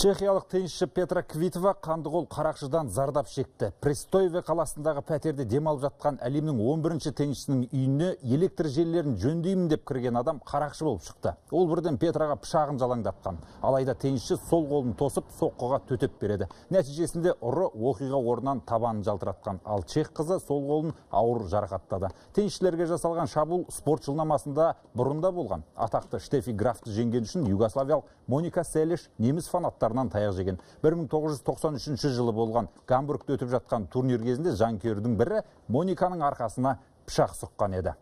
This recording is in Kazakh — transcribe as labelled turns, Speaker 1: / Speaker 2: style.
Speaker 1: чехиялық теннисші петра квитова қандықол қарақшыдан зардап шекті престойве қаласындағы пәтерде демалып жатқан әлемнің 11 бірінші теннисшінің үйіне электр желілерін жөндеймін деп кірген адам қарақшы болып шықты ол бірден петраға пышағын жалаңдатқан алайда теннисші сол қолын тосып соққыға төтеп береді нәтижесінде ұры оқиға орнынан табанын жалтыратқан ал чех қызы сол қолын ауыр жарақаттады теннисшілерге жасалған шабуыл спорт жылнамасында бұрында болған атақты штефи графты жеңген үшін югославиялық моника селиш неміс фанаттары таяқ жеген 1993 жылы болған гамбургте өтіп жатқан турнир кезінде жанкүйердің бірі мониканың арқасына пышақ сұққан еді